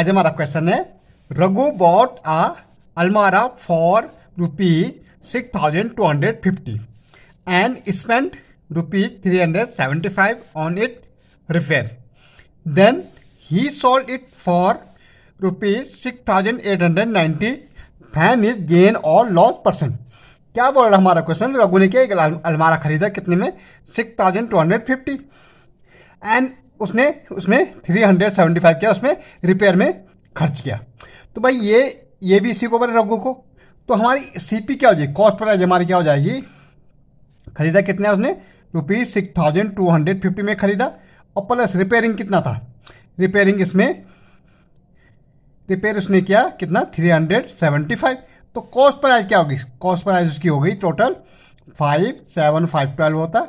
आज हमारा क्वेश्चन है रघु बॉट आ अलमारा for rupees six thousand two hundred fifty and spend rupees three hundred seventy five on it repair then he sold it for rupees six thousand eight hundred ninety find his gain और loss percent क्या बोल रहा हमारा question Raghu ने क्या एक अलमारा खरीदा कितने में six thousand two hundred fifty and उसने उसमें 375 किया उसमें रिपेयर में खर्च किया तो भाई ये ये भी इसी को बने रघु को तो हमारी सीपी क्या हो जाएगी कॉस्ट प्राइज हमारी क्या हो जाएगी खरीदा कितना है उसने rupees six thousand two hundred fifty में खरीदा और प्लस रिपेयरिंग कितना था रिपेयरिंग इसमें रिपेयर उसने किया कितना थ्री हंड्रेड सेवेंटी फाइव तो कॉस्ट प्राइस क्या होगी कॉस्ट प्राइस उसकी हो गई total five seven five twelve होता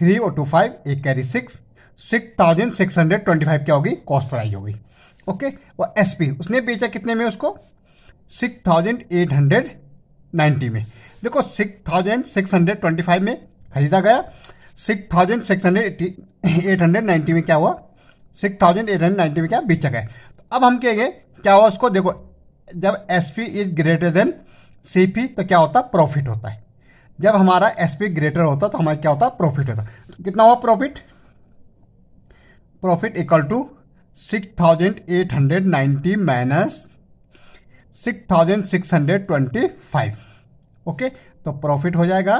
थ्री और टू फाइव एक carry six six thousand six hundred twenty five क्या होगी कॉस्ट प्राइज होगी ओके और एस पी उसने बेचा कितने में उसको six thousand eight hundred ninety में देखो six thousand six hundred twenty five में खरीदा गया six thousand six hundred eight hundred ninety में क्या हुआ six thousand eight hundred ninety में क्या बेचा गया तो अब हम कहेंगे क्या हुआ उसको देखो जब S P is greater than C P तो क्या होता है प्रॉफिट होता है जब हमारा एस पी ग्रेटर होता तो हमारा क्या होता है प्रॉफिट होता कितना हुआ profit profit equal to six thousand eight hundred ninety minus six thousand six hundred twenty five okay तो प्रॉफिट हो जाएगा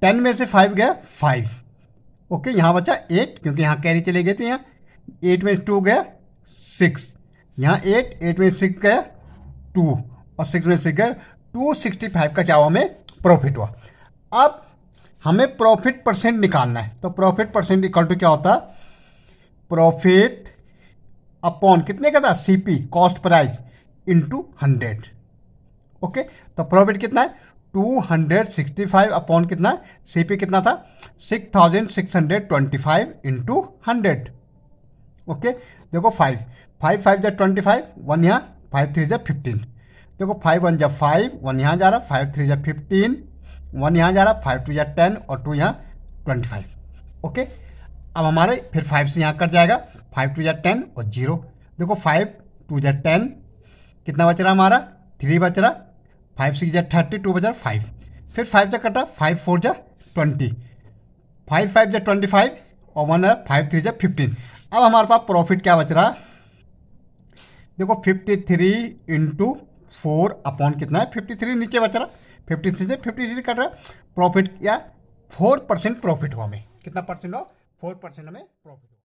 टेन में से फाइव गया फाइव ओके यहाँ बचा एट क्योंकि यहाँ कैरी चले गए थे यहाँ एट में टू गया सिक्स यहाँ एट एट में सिक्स गया टू और सिक्स में सिक्स गया टू सिक्सटी फाइव का क्या हुआ हमें प्रॉफिट हुआ अब हमें प्रॉफिट परसेंट निकालना है तो प्रॉफिट परसेंट इक्वल टू क्या होता प्रॉफिट अपॉन कितने का था CP cost price into hundred okay तो प्रॉफिट कितना है two hundred sixty five upon कितना है सीपी कितना था six thousand six hundred twenty five into hundred okay देखो फाइव फाइव फाइव जै ट्वेंटी फाइव वन यहाँ फाइव थ्री जै फिफ्टीन देखो फाइव वन जै फाइव वन यहाँ जा रहा फाइव थ्री जै फिफ्टीन वन यहाँ जा रहा है फाइव टू या टेन और टू यहाँ ट्वेंटी फाइव ओके अब हमारे फिर फाइव से यहाँ कट जाएगा फाइव टू या टेन और जीरो देखो फाइव टू या टेन कितना बच रहा हमारा थ्री बच रहा फाइव सिक्स या थर्टी टू बच रहा फाइव फिर फाइव जा कटा फाइव फोर जा ट्वेंटी फाइव फाइव जा ट्वेंटी फाइव और वन है फाइव थ्री जा फिफ्टीन अब हमारे पास प्रॉफिट क्या बच रहा देखो fifty three into four upon कितना है फिफ्टी थ्री नीचे बच रहा फिफ्टी थ्री से फिफ्टी थ्री कट रहा है प्रॉफिट या फोर परसेंट प्रॉफिट हुआ हमें कितना परसेंट हो फोर परसेंट हमें प्रॉफिट